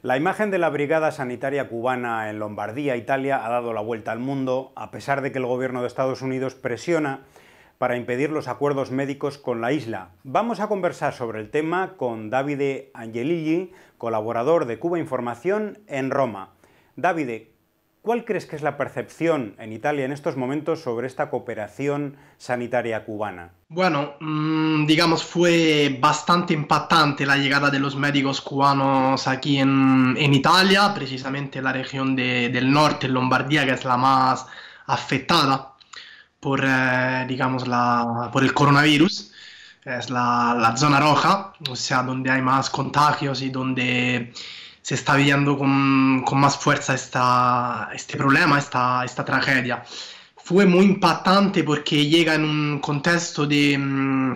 La imagen de la Brigada Sanitaria Cubana en Lombardía, Italia, ha dado la vuelta al mundo, a pesar de que el gobierno de Estados Unidos presiona para impedir los acuerdos médicos con la isla. Vamos a conversar sobre el tema con Davide Angelilli, colaborador de Cuba Información en Roma. Davide, ¿Cuál crees que es la percepción en Italia en estos momentos sobre esta cooperación sanitaria cubana? Bueno, mm, digamos, fue bastante impactante la llegada de los médicos cubanos aquí en, Italia, precisamente la región de, del norte, Lombardía, que es la más afectada por, eh, digamos, la, por el coronavirus. Es la, la zona roja, o sea, donde hay más contagios y donde se sta viviendo con, con más fuerza este problema, esta, esta tragedia. Fue muy impactante porque llega en un contexto de, mm,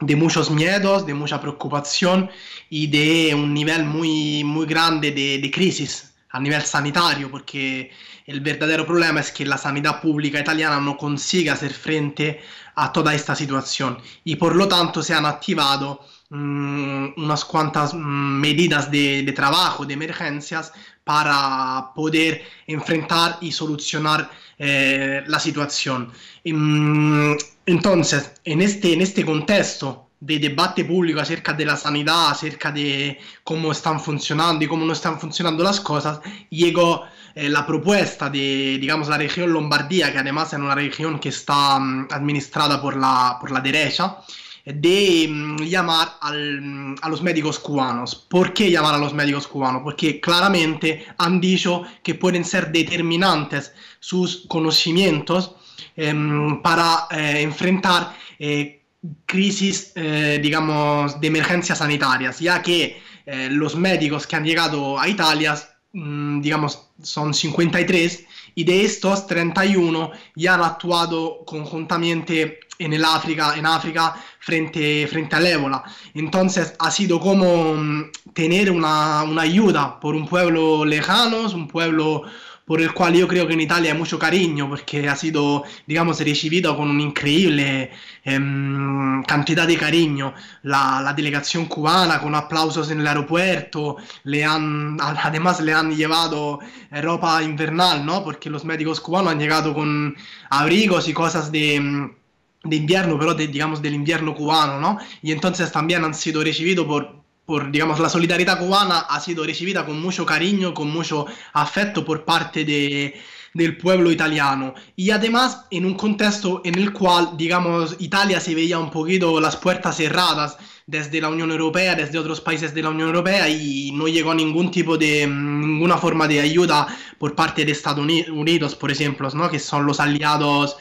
de muchos miedos, de mucha preocupación y de un nivel muy, muy grande de, de crisis a nivel sanitario, porque el verdadero problema es que la sanidad pública italiana no consiga hacer frente a toda esta situación y por lo tanto se han activado Mm, unas cuantas mm, medidas de, trabajo, de emergencias, para poder enfrentar y solucionar eh, la situación. Mm, entonces, en este, en este contexto de debate público acerca de la sanidad, acerca de cómo están funcionando y cómo no están funcionando las cosas, llegó eh, la propuesta de, digamos, la región Lombardía, que además es una región que está administrada por la, por la derecha, de mm, llamar mm, a los médicos cubanos. ¿Por qué llamar a los médicos cubanos? Porque claramente han dicho que pueden ser determinantes sus conocimientos em, para eh, enfrentar eh, crisis, eh, digamos, de emergencias sanitarias, ya que los médicos que han llegado a Italia, mm, digamos, son 53 y de estos 31 ya han actuado conjuntamente en el África, en África frente, frente al ébola. Entonces ha sido como mm, tener una, ayuda por un pueblo lejano, un pueblo por el cual yo creo que en Italia hay mucho cariño, porque ha sido, digamos, recibido con una increíble em, cantidad de cariño. La, la, delegación cubana con aplausos en el aeropuerto, le han, además le han llevado eh, ropa invernal, ¿no? Porque los médicos cubanos han llegado con abrigos y cosas de em, de invierno, pero de, digamos del invierno cubano, ¿no? Y entonces también han sido recibidos por, por, digamos, la solidaridad cubana ha sido recibida con mucho cariño, con mucho afecto por parte de, del pueblo italiano. Y además en un contexto en el cual, digamos, Italia se veía un poquito las puertas cerradas desde la Unión Europea, desde otros países de la Unión Europea y no llegó ningún tipo de, mm, ninguna forma de ayuda por parte de Estados Unidos, por ejemplo, ¿no? Que son los aliados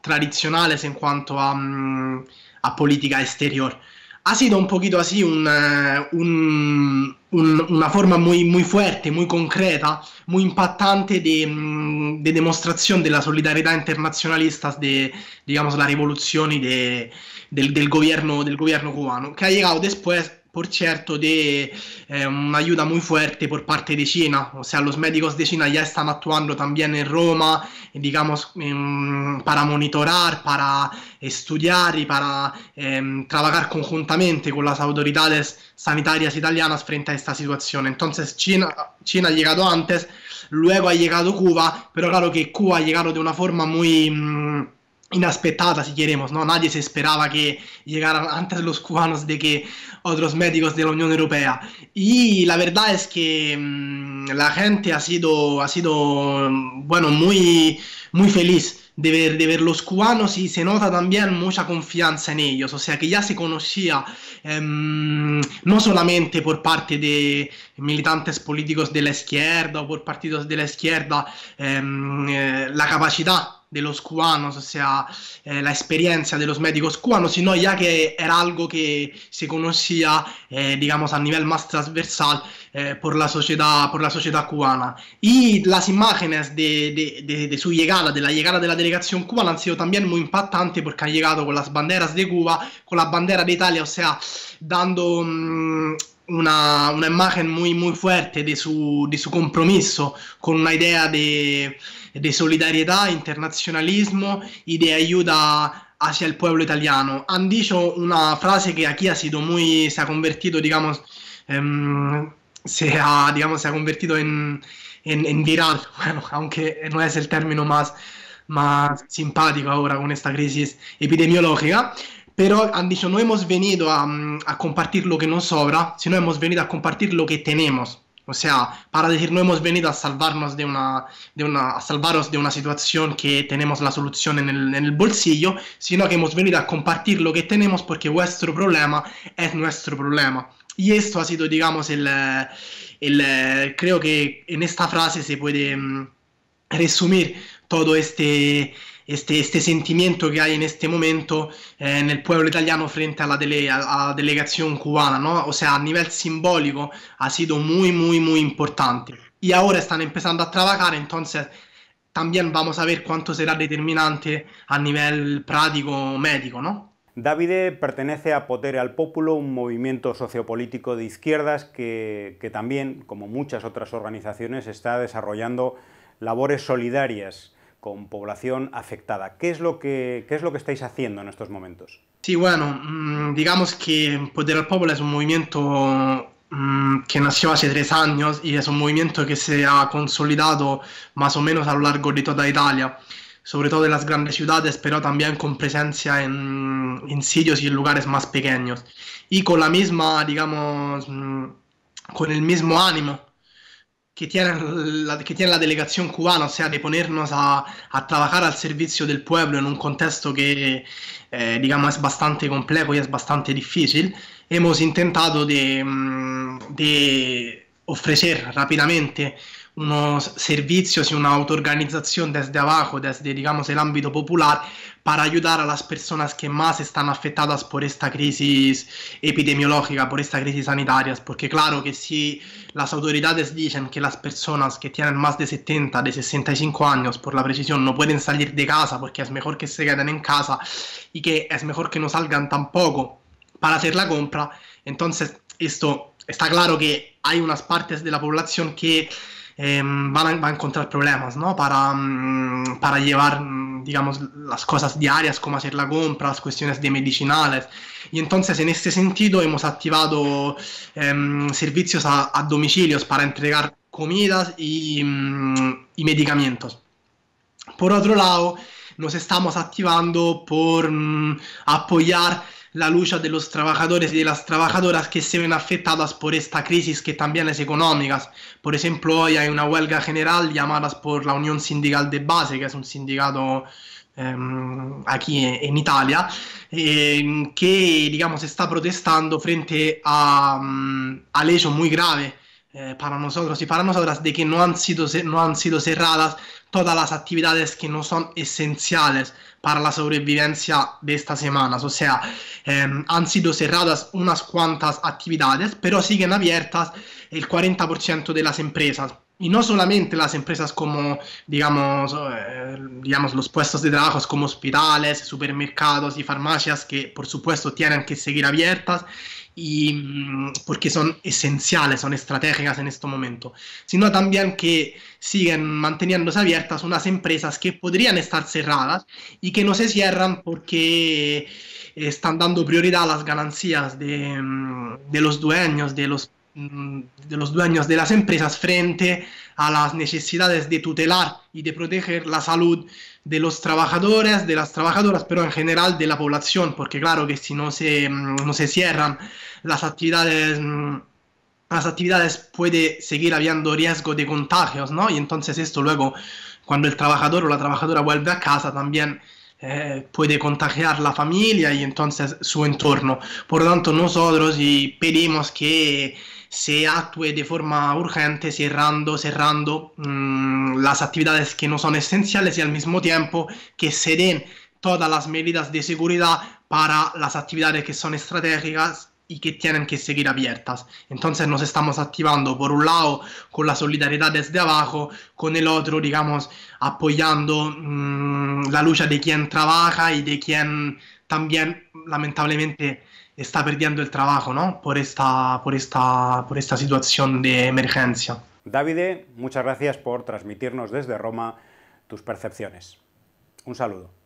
tradizionale in quanto a, mm, a, política exterior. Ha ah sido un poquito così ah un, eh, un, un, una forma molto muy fuerte, muy concreta, muy impactante de, mm, de demostración de la solidaridad internacionalista de, digamos, la revolución de, del, del, gobierno, cubano, che ha llegado después por certo de eh, una ayuda muy fuerte por parte de China. O sea, los médicos de China ya están actuando también en Roma, eh, digamos, para monitorar, para estudiar y para eh, trabajar conjuntamente con las autoridades sanitarias italianas frente a esta situación. Entonces, China, China ha llegado antes, luego ha llegado Cuba, pero claro que Cuba ha llegado de una forma muy... Mm, inaspetada, si queremos, ¿no? Nadie se esperaba que llegaran antes los cubanos de que otros médicos de la Unión Europea. Y la verdad es que mm, la gente ha sido, ha sido, mm, bueno, muy, muy feliz. De ver, de ver, los cubanos y se nota también mucha confianza en ellos, o sea que ya se conocía em, no solamente por parte de militantes políticos de la izquierda o por partidos de la izquierda em, eh, la capacidad dello scuano, so se ha eh, de los médicos cubanos, sino ya che era algo che se conocía, eh, digamos, a nivel más transversal eh, por, la sociedad, por la sociedad cubana. Y las imágenes de, de, de, de su llegada, de la llegada de la delegación cubana, han sido también muy impactantes porque han llegado con las banderas de Cuba, con la bandera de Italia, o sea, dando... Mmm, una, una, imagen muy, muy fuerte de su, de su compromiso con una idea de, de, solidaridad, internacionalismo y de ayuda hacia el pueblo italiano. Han dicho una frase que aquí ha sido muy, se ha convertido, digamos, um, se, ha, digamos se ha convertido en, en, en, viral, bueno, aunque no es el término más, más simpático ahora con esta crisis epidemiológica, Pero han dicho, no hemos venido mm, a, compartir lo que nos sobra, sino hemos venido a compartir lo que tenemos. O sea, para decir no hemos venido a salvarnos de una, de una a salvaros de una situación que tenemos la solución en el, en el, bolsillo, sino que hemos venido a compartir lo que tenemos porque vuestro problema es nuestro problema. Y esto ha sido, digamos, el eh, eh, creo que en esta frase se puede mm, resumir todo este este, este sentimiento que hay en este momento en eh, el pueblo italiano frente a la, delegación cubana, O sea, a nivel simbólico ha sido muy, muy, muy importante. Y e ahora están empezando a trabajar, entonces también vamos a ver cuánto será determinante a nivel práctico médico, ¿no? Davide pertenece a Potere al Populo, un movimiento sociopolítico de izquierdas que, que también, como muchas otras organizaciones, está desarrollando labores solidarias con población afectada. ¿Qué es lo que, qué es lo que estáis haciendo en estos momentos? Sí, bueno, mm, digamos que Poder al Pueblo es un movimiento mm, que nació hace tres años y es un movimiento que se ha consolidado más o menos a lo largo de toda Italia, sobre todo en las grandes ciudades, pero también con presencia en, en sitios y en lugares más pequeños. Y con la misma, digamos, mm, con el mismo ánimo che tiene, la, que tiene la delegación cubana, o sea, de ponernos a, a trabajar al servizio del pueblo in un contesto che eh, digamos, es bastante complejo e es bastante difícil, hemos intentado de, mm, de ofrecer unos servicios y una autoorganización desde abajo, desde, digamos, el ámbito popular, para ayudar a las personas que más están afectadas por esta crisis epidemiológica, por esta crisis sanitaria. Porque claro que si las autoridades dicen que las personas que tienen más de 70, de 65 años, por la precisión, no pueden salir de casa porque es mejor que se queden en casa y que es mejor que no salgan tampoco para hacer la compra, entonces esto está claro que hay unas partes de la población que eh, van a, encontrar problemas para, mm, para, llevar, mm, digamos, las cosas diarias, como hacer la compra, las cuestiones de medicinales. Y entonces, en este sentido, hemos activado em, servicios a, domicilio domicilios para entregar comidas mm, y medicamentos. Por otro lado, nos estamos activando por apoyar la lucha de los trabajadores y de las trabajadoras que se ven afectadas por esta crisis que también es económica. Por ejemplo, hoy hay una huelga general llamada por la Unión Sindical de Base, que es un sindicato em, aquí en Italia, em, que digamos está protestando frente a, mm, al hecho muy grave eh, para nosotros y para nosotras de que no han, sido, no han sido cerradas todas las actividades que no son esenciales para la sobrevivencia de esta semana, O sea, em, han sido cerradas unas cuantas actividades, pero siguen abiertas el 40% de las empresas y no solamente las empresas como, digamos, eh, digamos, los puestos de trabajo como hospitales, supermercados y farmacias que por supuesto tienen que seguir abiertas mm, porque son esenciales, son estratégicas en este momento, sino también que siguen manteniéndose abiertas unas empresas que podrían estar cerradas y que no se cierran porque están dando prioridad a las ganancias de mm, los dueños, de los Mm, de los dueños de las empresas frente a las necesidades de tutelar y de proteger la salud de los trabajadores, de las trabajadoras, pero en general de la población, porque claro que si no se, mm, no se cierran las actividades, mm, las actividades puede seguir habiendo riesgo de contagios, ¿no? Y entonces esto luego, cuando el trabajador o la trabajadora vuelve a casa también... Eh, puede contagiar la familia y entonces su entorno. Por lo tanto, nosotros pedimos que se actúe de forma urgente, cerrando, cerrando mm, las actividades que no son esenciales y al mismo tiempo que se den todas las medidas de seguridad para las actividades que son estratégicas y que tienen que seguir abiertas. Entonces nos estamos activando por un lado con la solidaridad desde abajo, con el otro, digamos, apoyando mm, la lucha de quien trabaja y de quien también lamentablemente está perdiendo el trabajo, Por esta, por esta, por esta situación de emergencia. Davide, muchas gracias por transmitirnos desde Roma tus percepciones. Un saludo.